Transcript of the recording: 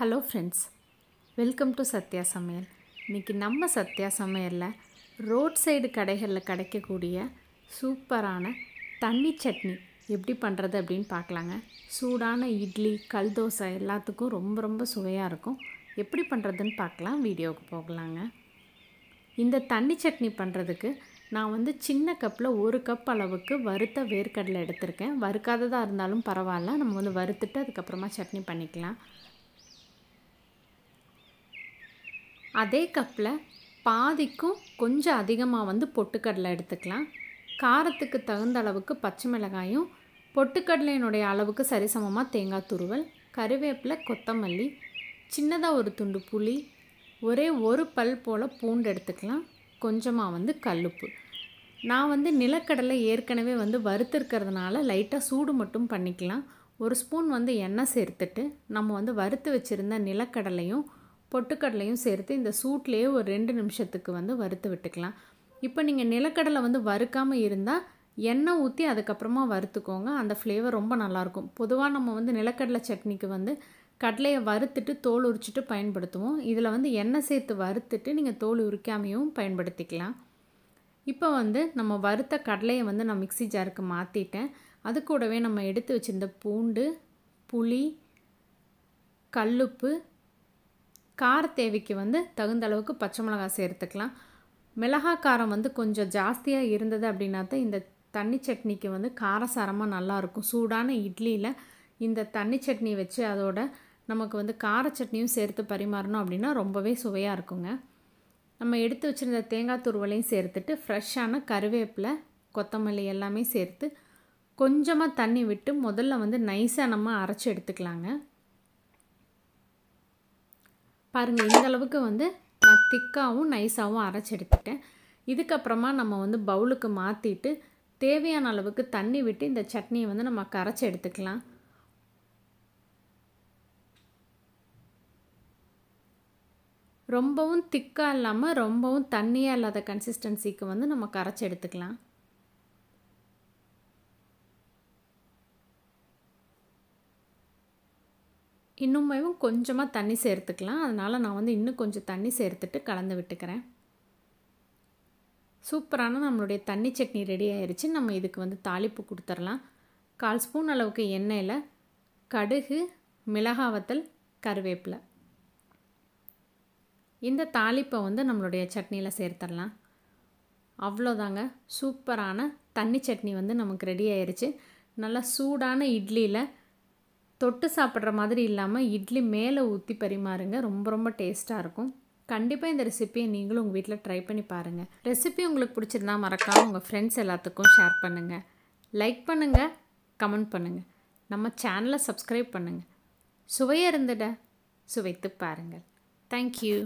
hello friends welcome to Sathya சமையல் இன்றைக்கி நம்ம சத்யா சமையலில் ரோட் சைடு கடைகளில் கிடைக்கக்கூடிய சூப்பரான தண்ணி சட்னி எப்படி பண்ணுறது அப்படின்னு பார்க்கலாங்க சூடான இட்லி கல் தோசை எல்லாத்துக்கும் ரொம்ப ரொம்ப சுவையாக இருக்கும் எப்படி பண்ணுறதுன்னு பார்க்கலாம் வீடியோவுக்கு போகலாங்க இந்த தண்ணி சட்னி பண்ணுறதுக்கு நான் வந்து சின்ன கப்பில் ஒரு கப் அளவுக்கு வறுத்த வேர்க்கடலை எடுத்திருக்கேன் வறுக்காததாக இருந்தாலும் பரவாயில்ல நம்ம வந்து வறுத்துட்டு அதுக்கப்புறமா சட்னி பண்ணிக்கலாம் அதே கப்பில் பாதிக்கும் கொஞ்சம் அதிகமாக வந்து பொட்டுக்கடலை எடுத்துக்கலாம் காரத்துக்கு தகுந்த அளவுக்கு பச்சை மிளகாயும் பொட்டுக்கடலையினுடைய அளவுக்கு சரிசமமாக தேங்காய் துருவல் கருவேப்பிலை கொத்தமல்லி சின்னதாக ஒரு துண்டு புளி ஒரே ஒரு பல் போல் பூண்டு எடுத்துக்கலாம் கொஞ்சமாக வந்து கல்லுப்பு நான் வந்து நிலக்கடலை ஏற்கனவே வந்து வறுத்துருக்கிறதுனால லைட்டாக சூடு மட்டும் பண்ணிக்கலாம் ஒரு ஸ்பூன் வந்து எண்ணெய் சேர்த்துட்டு நம்ம வந்து வறுத்து வச்சுருந்த நிலக்கடலையும் பொட்டுக்கடலையும் சேர்த்து இந்த சூட்லேயே ஒரு ரெண்டு நிமிஷத்துக்கு வந்து வறுத்து விட்டுக்கலாம் இப்போ நீங்கள் நிலக்கடலை வந்து வறுக்காமல் இருந்தால் எண்ணெய் ஊற்றி அதுக்கப்புறமா வறுத்துக்கோங்க அந்த ஃப்ளேவர் ரொம்ப நல்லாயிருக்கும் பொதுவாக நம்ம வந்து நிலக்கடலை சட்னிக்கு வந்து கடலையை வறுத்துட்டு தோல் உரிச்சிட்டு பயன்படுத்துவோம் இதில் வந்து எண்ணெய் சேர்த்து வறுத்துட்டு நீங்கள் தோல் உரிக்காமையும் பயன்படுத்திக்கலாம் இப்போ வந்து நம்ம வறுத்த கடலையை வந்து நான் மிக்சி ஜாருக்கு மாற்றிட்டேன் அது கூடவே நம்ம எடுத்து வச்சுருந்த பூண்டு புளி கல்லுப்பு கார தேவைக்கு வந்து தகுந்த அளவுக்கு பச்சை மிளகாய் சேர்த்துக்கலாம் மிளகா காரம் வந்து கொஞ்சம் ஜாஸ்தியாக இருந்தது அப்படின்னா தான் இந்த தண்ணி சட்னிக்கு வந்து காரசாரமாக நல்லாயிருக்கும் சூடான இட்லியில் இந்த தண்ணி சட்னி வச்சு அதோட நமக்கு வந்து கார சட்னியும் சேர்த்து பரிமாறணும் அப்படின்னா ரொம்பவே சுவையாக இருக்குங்க நம்ம எடுத்து வச்சுருந்த தேங்காய் துருவலையும் சேர்த்துட்டு ஃப்ரெஷ்ஷான கருவேப்பிலை கொத்தமல்லி எல்லாமே சேர்த்து கொஞ்சமாக தண்ணி விட்டு முதல்ல வந்து நைஸாக நம்ம அரைச்சி எடுத்துக்கலாங்க பாருங்கள் இந்தளவுக்கு வந்து நான் திக்காகவும் நைஸாகவும் அரைச்சி எடுத்துட்டேன் இதுக்கப்புறமா நம்ம வந்து பவுலுக்கு மாற்றிட்டு தேவையான அளவுக்கு தண்ணி விட்டு இந்த சட்னியை வந்து நம்ம கரைச்சி எடுத்துக்கலாம் ரொம்பவும் திக்காக இல்லாமல் ரொம்பவும் தண்ணியாக இல்லாத கன்சிஸ்டன்சிக்கு வந்து நம்ம கரைச்சி எடுத்துக்கலாம் இன்னுமேவும் கொஞ்சமாக தண்ணி சேர்த்துக்கலாம் அதனால் நான் வந்து இன்னும் கொஞ்சம் தண்ணி சேர்த்துட்டு கலந்து விட்டுக்கிறேன் சூப்பரான நம்மளுடைய தண்ணி சட்னி ரெடி ஆயிடுச்சு நம்ம இதுக்கு வந்து தாளிப்பு கொடுத்துடலாம் கால் ஸ்பூன் அளவுக்கு எண்ணெயில் கடுகு மிளகாவத்தல் கருவேப்பில் இந்த தாளிப்பை வந்து நம்மளுடைய சட்னியில் சேர்த்துடலாம் அவ்வளோதாங்க சூப்பரான தண்ணி சட்னி வந்து நமக்கு ரெடி ஆயிடுச்சு நல்லா சூடான இட்லியில் தொட்டு சாப்பிட்ற மாதிரி இல்லாமல் இட்லி மேலே ஊற்றி பரிமாறுங்க ரொம்ப ரொம்ப டேஸ்ட்டாக இருக்கும் கண்டிப்பாக இந்த ரெசிப்பியை நீங்களும் உங்கள் வீட்டில் ட்ரை பண்ணி பாருங்கள் ரெசிபி உங்களுக்கு பிடிச்சிருந்தா மறக்காமல் உங்கள் ஃப்ரெண்ட்ஸ் எல்லாத்துக்கும் ஷேர் பண்ணுங்கள் லைக் பண்ணுங்கள் கமெண்ட் பண்ணுங்கள் நம்ம சேனலை சப்ஸ்கிரைப் பண்ணுங்கள் சுவையாக இருந்துட சுவைத்து பாருங்கள் தேங்க்யூ